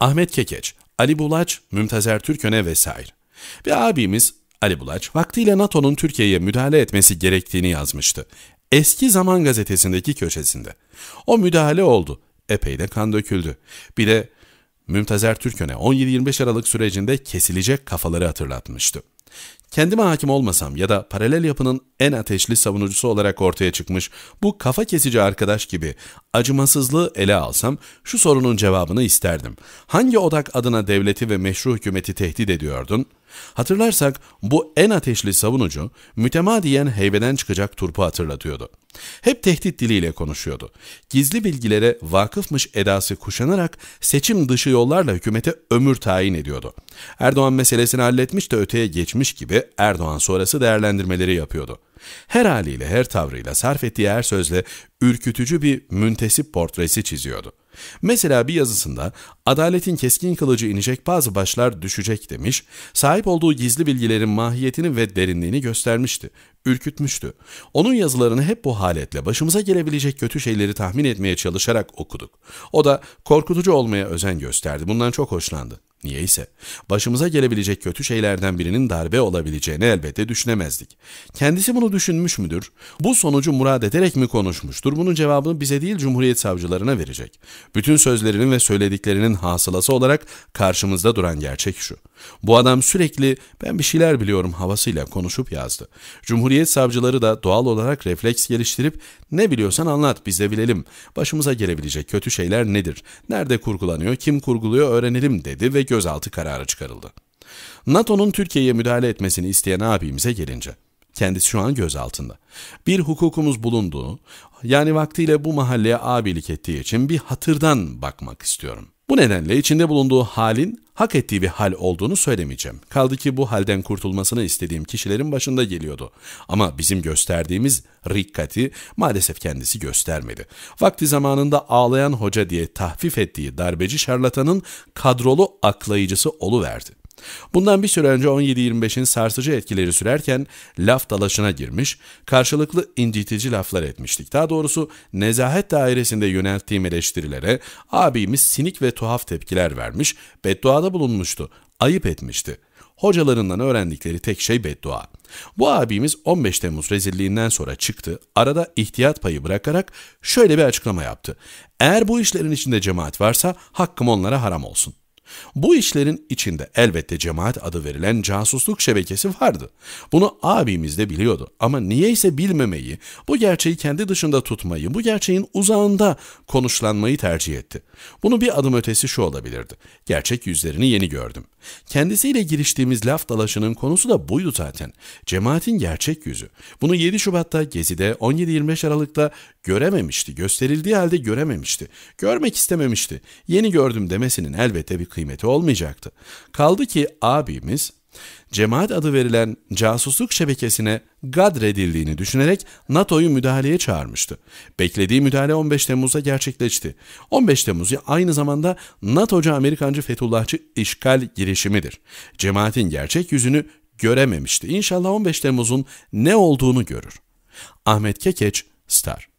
Ahmet Kekeç, Ali Bulaç, Mümtazer Türköne vesaire. Bir abimiz Ali Bulaç vaktiyle NATO'nun Türkiye'ye müdahale etmesi gerektiğini yazmıştı. Eski Zaman gazetesindeki köşesinde. O müdahale oldu. Epey de kan döküldü. Bir de Mümtazer Türköne 17-25 Aralık sürecinde kesilecek kafaları hatırlatmıştı. Kendime hakim olmasam ya da paralel yapının en ateşli savunucusu olarak ortaya çıkmış bu kafa kesici arkadaş gibi acımasızlığı ele alsam şu sorunun cevabını isterdim. Hangi odak adına devleti ve meşru hükümeti tehdit ediyordun? Hatırlarsak bu en ateşli savunucu mütemadiyen heybeden çıkacak turpu hatırlatıyordu. Hep tehdit diliyle konuşuyordu. Gizli bilgilere vakıfmış edası kuşanarak seçim dışı yollarla hükümete ömür tayin ediyordu. Erdoğan meselesini halletmiş de öteye geçmiş gibi Erdoğan sonrası değerlendirmeleri yapıyordu. Her haliyle, her tavrıyla, sarf ettiği her sözle ürkütücü bir müntesip portresi çiziyordu. Mesela bir yazısında adaletin keskin kılıcı inecek bazı başlar düşecek demiş, sahip olduğu gizli bilgilerin mahiyetini ve derinliğini göstermişti, ürkütmüştü. Onun yazılarını hep bu haletle başımıza gelebilecek kötü şeyleri tahmin etmeye çalışarak okuduk. O da korkutucu olmaya özen gösterdi, bundan çok hoşlandı. Niyeyse başımıza gelebilecek kötü şeylerden birinin darbe olabileceğini elbette düşünemezdik. Kendisi bunu düşünmüş müdür? Bu sonucu murad ederek mi konuşmuştur? Bunun cevabını bize değil Cumhuriyet savcılarına verecek. Bütün sözlerinin ve söylediklerinin hasılası olarak karşımızda duran gerçek şu. Bu adam sürekli ben bir şeyler biliyorum havasıyla konuşup yazdı. Cumhuriyet savcıları da doğal olarak refleks geliştirip ne biliyorsan anlat biz de bilelim. Başımıza gelebilecek kötü şeyler nedir? Nerede kurgulanıyor? Kim kurguluyor? Öğrenelim dedi ve gö gözaltı kararı çıkarıldı. NATO'nun Türkiye'ye müdahale etmesini isteyen abimize gelince, kendisi şu an gözaltında. Bir hukukumuz bulunduğu, yani vaktiyle bu mahalleye abilik ettiği için bir hatırdan bakmak istiyorum. Bu nedenle içinde bulunduğu halin hak ettiği bir hal olduğunu söylemeyeceğim. Kaldı ki bu halden kurtulmasını istediğim kişilerin başında geliyordu. Ama bizim gösterdiğimiz rikkati maalesef kendisi göstermedi. Vakti zamanında ağlayan hoca diye tahfif ettiği darbeci şarlatanın kadrolu aklayıcısı oluverdi. Bundan bir süre önce 17-25'in sarsıcı etkileri sürerken laf dalaşına girmiş, karşılıklı incitici laflar etmiştik. Daha doğrusu nezahet dairesinde yönelttiğim eleştirilere abimiz sinik ve tuhaf tepkiler vermiş, bedduada bulunmuştu, ayıp etmişti. Hocalarından öğrendikleri tek şey beddua. Bu abimiz 15 Temmuz rezilliğinden sonra çıktı, arada ihtiyat payı bırakarak şöyle bir açıklama yaptı. Eğer bu işlerin içinde cemaat varsa hakkım onlara haram olsun.'' Bu işlerin içinde elbette cemaat adı verilen casusluk şebekesi vardı. Bunu abimiz de biliyordu ama niyeyse bilmemeyi, bu gerçeği kendi dışında tutmayı, bu gerçeğin uzağında konuşlanmayı tercih etti. Bunu bir adım ötesi şu olabilirdi. Gerçek yüzlerini yeni gördüm. Kendisiyle giriştiğimiz laf dalaşının konusu da buydu zaten. Cemaatin gerçek yüzü. Bunu 7 Şubat'ta Gezi'de 17-25 Aralık'ta görememişti. Gösterildiği halde görememişti. Görmek istememişti. Yeni gördüm demesinin elbette bir kıymeti olmayacaktı. Kaldı ki abimiz cemaat adı verilen casusluk şebekesine gadredildiğini düşünerek NATO'yu müdahaleye çağırmıştı. Beklediği müdahale 15 Temmuz'da gerçekleşti. 15 Temmuz aynı zamanda NATO'cu Amerikancı Fethullahçı işgal girişimidir. Cemaatin gerçek yüzünü görememişti. İnşallah 15 Temmuz'un ne olduğunu görür. Ahmet Kekeç, Star